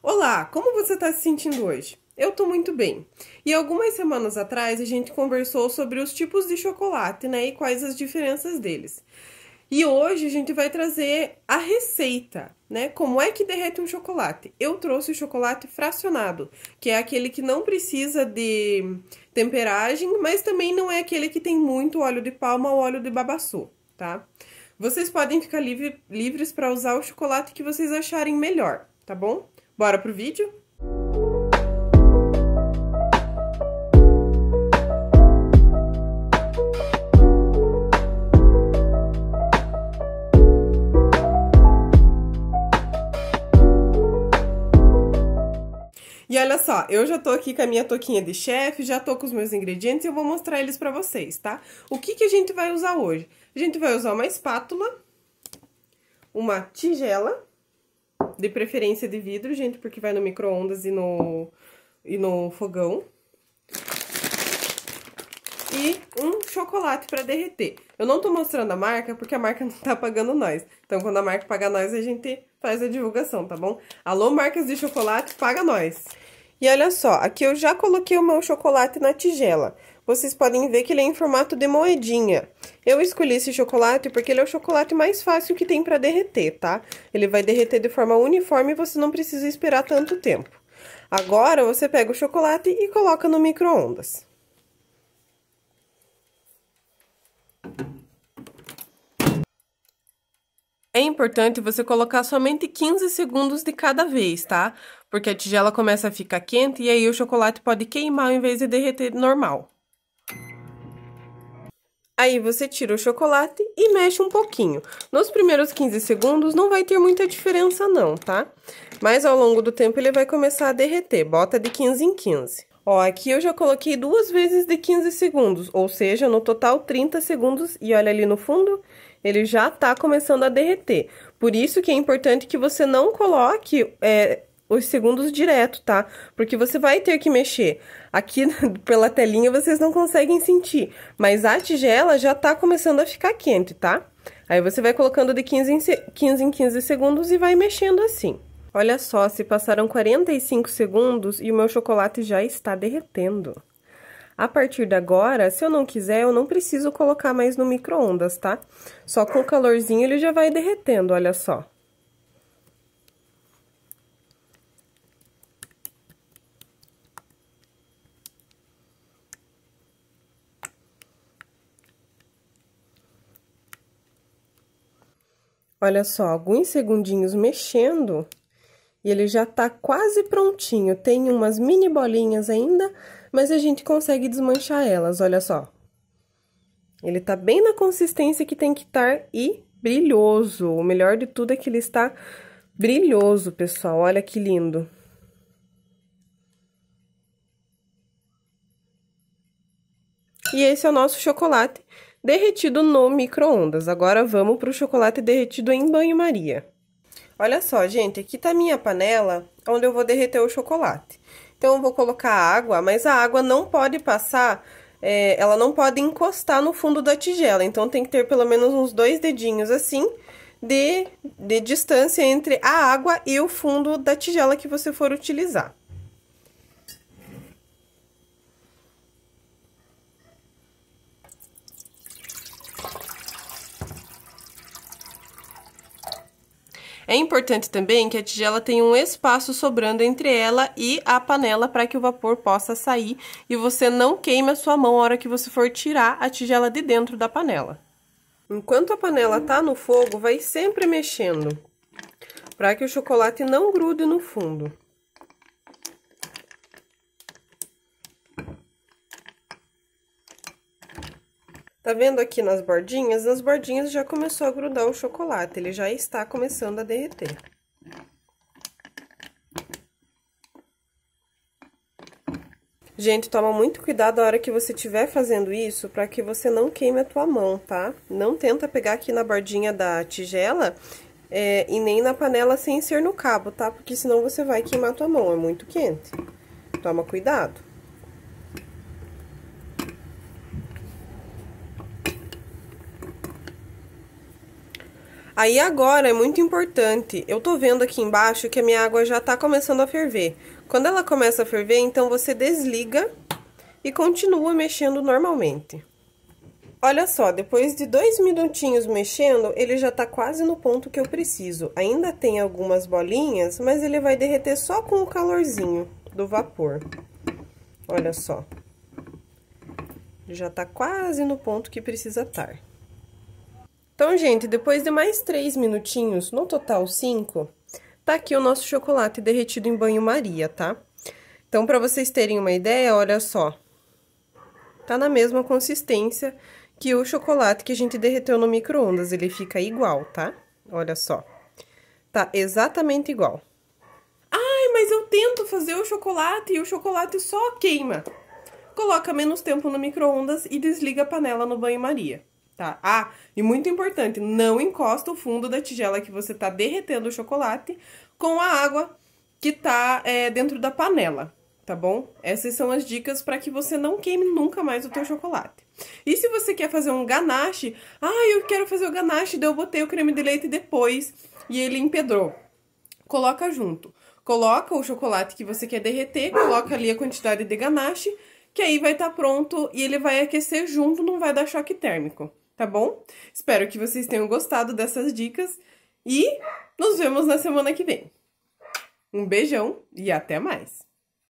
Olá, como você está se sentindo hoje? Eu estou muito bem. E algumas semanas atrás a gente conversou sobre os tipos de chocolate, né, e quais as diferenças deles. E hoje a gente vai trazer a receita, né? Como é que derrete um chocolate? Eu trouxe o chocolate fracionado, que é aquele que não precisa de temperagem, mas também não é aquele que tem muito óleo de palma ou óleo de babaçu, tá? Vocês podem ficar livre, livres para usar o chocolate que vocês acharem melhor, tá bom? Bora pro vídeo? E olha só, eu já tô aqui com a minha toquinha de chefe, já tô com os meus ingredientes e eu vou mostrar eles pra vocês, tá? O que que a gente vai usar hoje? A gente vai usar uma espátula, uma tigela de preferência de vidro, gente, porque vai no micro-ondas e no, e no fogão. E um chocolate para derreter. Eu não tô mostrando a marca porque a marca não tá pagando nós. Então, quando a marca pagar nós, a gente faz a divulgação, tá bom? Alô, marcas de chocolate, paga nós! E olha só, aqui eu já coloquei o meu chocolate na tigela. Vocês podem ver que ele é em formato de moedinha. Eu escolhi esse chocolate porque ele é o chocolate mais fácil que tem para derreter, tá? Ele vai derreter de forma uniforme e você não precisa esperar tanto tempo. Agora, você pega o chocolate e coloca no micro-ondas. É importante você colocar somente 15 segundos de cada vez, tá? Porque a tigela começa a ficar quente e aí o chocolate pode queimar ao invés de derreter normal. Aí você tira o chocolate e mexe um pouquinho. Nos primeiros 15 segundos não vai ter muita diferença não, tá? Mas ao longo do tempo ele vai começar a derreter, bota de 15 em 15. Ó, aqui eu já coloquei duas vezes de 15 segundos, ou seja, no total 30 segundos. E olha ali no fundo, ele já tá começando a derreter. Por isso que é importante que você não coloque é, os segundos direto, tá? Porque você vai ter que mexer. Aqui pela telinha vocês não conseguem sentir, mas a tigela já tá começando a ficar quente, tá? Aí você vai colocando de 15 em, 15 em 15 segundos e vai mexendo assim. Olha só, se passaram 45 segundos e o meu chocolate já está derretendo. A partir de agora, se eu não quiser, eu não preciso colocar mais no micro-ondas, tá? Só com o calorzinho ele já vai derretendo, olha só. Olha só, alguns segundinhos mexendo e ele já tá quase prontinho. Tem umas mini bolinhas ainda, mas a gente consegue desmanchar elas, olha só. Ele tá bem na consistência que tem que estar e brilhoso. O melhor de tudo é que ele está brilhoso, pessoal. Olha que lindo. E esse é o nosso chocolate derretido no micro-ondas. Agora vamos para o chocolate derretido em banho-maria. Olha só, gente, aqui tá minha panela onde eu vou derreter o chocolate. Então, eu vou colocar água, mas a água não pode passar, é, ela não pode encostar no fundo da tigela. Então, tem que ter pelo menos uns dois dedinhos assim de, de distância entre a água e o fundo da tigela que você for utilizar. É importante também que a tigela tenha um espaço sobrando entre ela e a panela para que o vapor possa sair e você não queime a sua mão na hora que você for tirar a tigela de dentro da panela. Enquanto a panela tá no fogo, vai sempre mexendo para que o chocolate não grude no fundo. Tá vendo aqui nas bordinhas? Nas bordinhas já começou a grudar o chocolate, ele já está começando a derreter. Gente, toma muito cuidado a hora que você estiver fazendo isso para que você não queime a tua mão, tá? Não tenta pegar aqui na bordinha da tigela é, e nem na panela sem ser no cabo, tá? Porque senão você vai queimar a tua mão, é muito quente. Toma cuidado. Aí agora é muito importante. Eu tô vendo aqui embaixo que a minha água já tá começando a ferver. Quando ela começa a ferver, então você desliga e continua mexendo normalmente. Olha só, depois de dois minutinhos mexendo, ele já tá quase no ponto que eu preciso. Ainda tem algumas bolinhas, mas ele vai derreter só com o calorzinho do vapor. Olha só. já tá quase no ponto que precisa estar. Então, gente, depois de mais três minutinhos, no total cinco, tá aqui o nosso chocolate derretido em banho-maria, tá? Então, para vocês terem uma ideia, olha só. Tá na mesma consistência que o chocolate que a gente derreteu no micro-ondas, ele fica igual, tá? Olha só. Tá exatamente igual. Ai, mas eu tento fazer o chocolate e o chocolate só queima. Coloca menos tempo no micro-ondas e desliga a panela no banho-maria tá? Ah, e muito importante, não encosta o fundo da tigela que você tá derretendo o chocolate com a água que tá é, dentro da panela, tá bom? Essas são as dicas para que você não queime nunca mais o teu tá. chocolate. E se você quer fazer um ganache, ah, eu quero fazer o ganache, daí eu botei o creme de leite depois e ele empedrou. Coloca junto. Coloca o chocolate que você quer derreter, coloca ali a quantidade de ganache, que aí vai estar tá pronto e ele vai aquecer junto, não vai dar choque térmico tá bom? Espero que vocês tenham gostado dessas dicas e nos vemos na semana que vem. Um beijão e até mais!